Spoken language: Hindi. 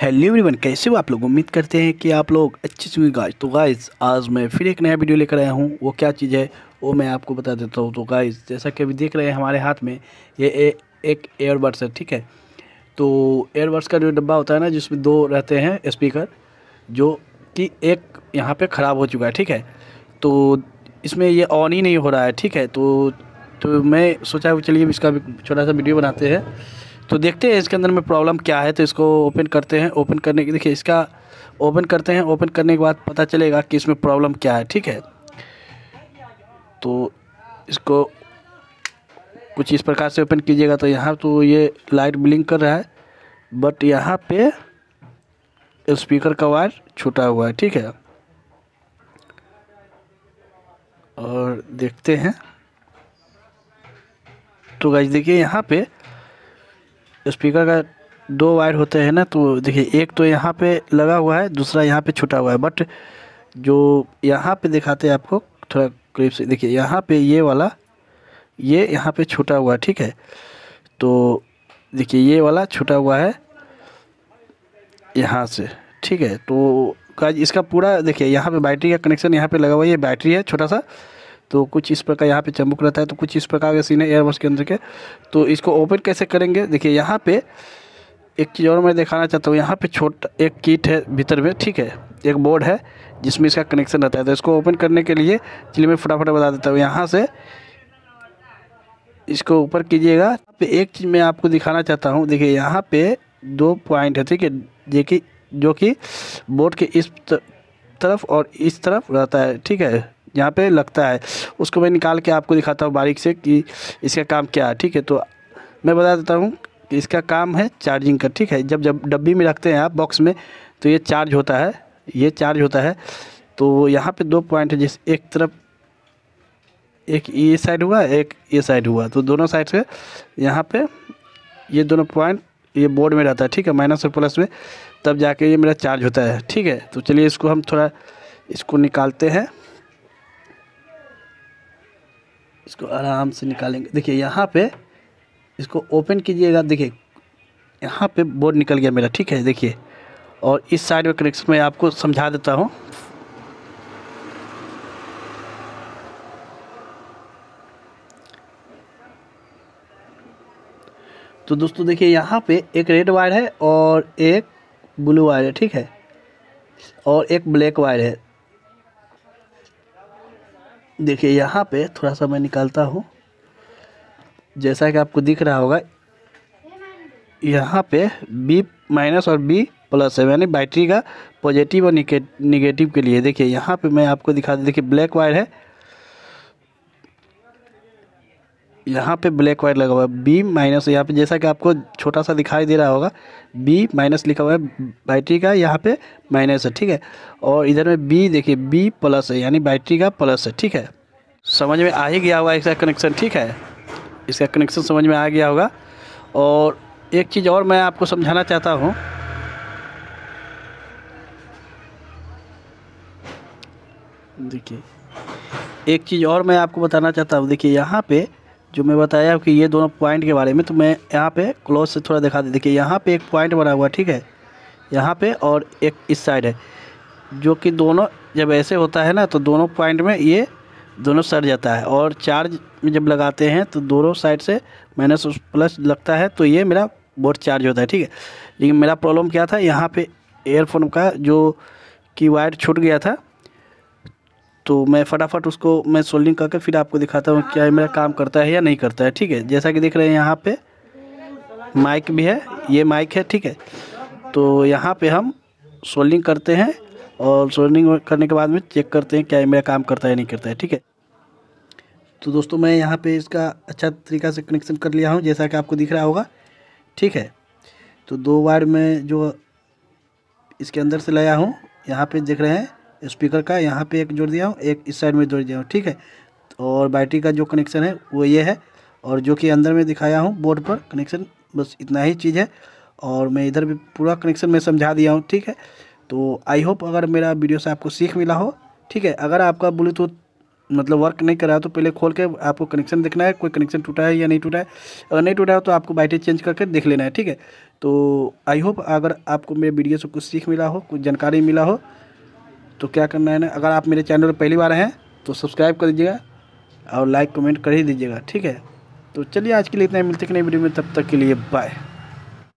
हेलो एवरीवन कैसे हो आप लोग उम्मीद करते हैं कि आप लोग अच्छे से गाइस तो गाइस आज मैं फिर एक नया वीडियो लेकर आया हूँ वो क्या चीज़ है वो मैं आपको बता देता हूँ तो गाइस जैसा कि अभी देख रहे हैं हमारे हाथ में ये ए, एक एयरबर्ड्स है ठीक है तो एयरबड्स का जो डब्बा होता है ना जिसमें दो रहते हैं स्पीकर जो कि एक यहाँ पर ख़राब हो चुका है ठीक है तो इसमें ये ऑन ही नहीं हो रहा है ठीक है तो तो मैं सोचा चलिए इसका छोटा सा वीडियो बनाते हैं तो देखते हैं इसके अंदर में प्रॉब्लम क्या है तो इसको ओपन करते हैं ओपन करने के देखिए इसका ओपन करते हैं ओपन करने के बाद पता चलेगा कि इसमें प्रॉब्लम क्या है ठीक है तो इसको कुछ इस प्रकार से ओपन कीजिएगा तो यहाँ तो ये लाइट ब्लिंक कर रहा है बट यहाँ पे स्पीकर का वायर छूटा हुआ है ठीक है और देखते हैं तो गाइज देखिए यहाँ पे स्पीकर का दो वायर होते हैं ना तो देखिए एक तो यहाँ पे लगा हुआ है दूसरा यहाँ पे छुटा हुआ है बट जो यहाँ पे दिखाते हैं आपको थोड़ा करीब से देखिए यहाँ पे ये वाला ये यहाँ पे छुटा हुआ है ठीक है तो देखिए ये वाला छुटा हुआ है यहाँ से ठीक है तो इसका पूरा देखिए यहाँ पे बैटरी का कनेक्शन यहाँ पे लगा हुआ है ये बैटरी है छोटा सा तो कुछ इस प्रकार यहाँ पे चमक रहता है तो कुछ इस प्रकार के सीन है एयरबस के अंदर के तो इसको ओपन कैसे करेंगे देखिए यहाँ पे एक चीज़ और मैं दिखाना चाहता हूँ यहाँ पे छोटा एक किट है भीतर में ठीक है एक बोर्ड है जिसमें इसका कनेक्शन रहता है तो इसको ओपन करने के लिए चलिए मैं फटाफट बता देता हूँ यहाँ से इसको ऊपर कीजिएगा पे एक चीज़ मैं आपको दिखाना चाहता हूँ देखिए यहाँ पे दो पॉइंट है ठीक है जो कि जो कि बोर्ड के इस तरफ और इस तरफ रहता है ठीक है यहाँ पे लगता है उसको मैं निकाल के आपको दिखाता हूँ बारीक से कि इसका काम क्या है ठीक है तो मैं बता देता हूँ कि इसका काम है चार्जिंग का ठीक है जब जब डब्बी में रखते हैं आप बॉक्स में तो ये चार्ज होता है ये चार्ज होता है तो यहाँ पर दो पॉइंट है जिस एक तरफ एक ये साइड हुआ एक ये साइड हुआ तो दोनों साइड से यहाँ पर ये दोनों पॉइंट ये बोर्ड में रहता है ठीक है माइनस और प्लस में तब जाके ये मेरा चार्ज होता है ठीक है तो चलिए इसको हम थोड़ा इसको निकालते हैं इसको आराम से निकालेंगे देखिए यहाँ पे इसको ओपन कीजिएगा देखिए यहाँ पे बोर्ड निकल गया मेरा ठीक है देखिए और इस साइड में कनेक्शन मैं आपको समझा देता हूँ तो दोस्तों देखिए यहाँ पे एक रेड वायर है और एक ब्लू वायर है ठीक है और एक ब्लैक वायर है देखिए यहाँ पे थोड़ा सा मैं निकालता हूँ जैसा कि आपको दिख रहा होगा यहाँ पे बी माइनस और बी प्लस है यानी बैटरी का पॉजिटिव और निगेटिव के लिए देखिए यहाँ पे मैं आपको दिखा देखिए ब्लैक वायर है यहाँ पे ब्लैक वाइट लगा हुआ है बी माइनस यहाँ पे जैसा कि आपको छोटा सा दिखाई दे रहा होगा बी माइनस लिखा हुआ है बैटरी का यहाँ पे माइनस है ठीक है और इधर में बी देखिए बी प्लस है यानी बैटरी का प्लस है ठीक है समझ में आ ही गया होगा इसका कनेक्शन ठीक है इसका कनेक्शन समझ में आ गया होगा और एक चीज़ और मैं आपको समझाना चाहता हूँ देखिए एक चीज़ और मैं आपको बताना चाहता हूँ देखिए यहाँ पे जो मैं बताया कि ये दोनों पॉइंट के बारे में तो मैं यहाँ पे क्लोज से थोड़ा दिखा दे देखिए यहाँ पे एक पॉइंट बना हुआ ठीक है यहाँ पे और एक इस साइड है जो कि दोनों जब ऐसे होता है ना तो दोनों पॉइंट में ये दोनों सर जाता है और चार्ज जब लगाते हैं तो दोनों साइड से माइनस प्लस लगता है तो ये मेरा बोर्ड चार्ज होता है ठीक है लेकिन मेरा प्रॉब्लम क्या था यहाँ पे एयरफोन का जो कि वायर छूट गया था तो मैं फटाफट उसको मैं सोल्डिंग करके फिर आपको दिखाता हूँ क्या मेरा काम करता है या नहीं करता है ठीक है जैसा कि देख रहे हैं यहाँ पे माइक भी है ये माइक है ठीक है तो यहाँ पे हम सोल्डिंग करते हैं और सोल्डिंग करने के बाद में चेक करते हैं क्या मेरा काम करता है नहीं करता है ठीक है तो दोस्तों मैं यहाँ पर इसका अच्छा तरीका से कनेक्शन कर लिया हूँ जैसा कि आपको दिख रहा होगा ठीक है तो दो वायर में जो इसके अंदर से लाया हूँ यहाँ पे देख रहे हैं स्पीकर का यहाँ पे एक जोड़ दिया हूँ एक इस साइड में जोड़ दिया हूँ ठीक है और बैटरी का जो कनेक्शन है वो ये है और जो कि अंदर में दिखाया हूँ बोर्ड पर कनेक्शन बस इतना ही चीज़ है और मैं इधर भी पूरा कनेक्शन मैं समझा दिया हूँ ठीक है तो आई होप अगर मेरा वीडियो से आपको सीख मिला हो ठीक है अगर आपका ब्लूटूथ मतलब वर्क नहीं कर रहा तो पहले खोल के आपको कनेक्शन देखना है कोई कनेक्शन टूटा है या नहीं टूटा है अगर नहीं टूटा है तो आपको बैटरी चेंज करके देख लेना है ठीक है तो आई होप अगर आपको मेरे वीडियो से कुछ सीख मिला हो कुछ जानकारी मिला हो तो क्या करना है ना अगर आप मेरे चैनल पर पहली बार हैं तो सब्सक्राइब कर दीजिएगा और लाइक कमेंट कर ही दीजिएगा ठीक है तो चलिए आज के लिए इतना मिलते हैं नई वीडियो में तब तक के लिए बाय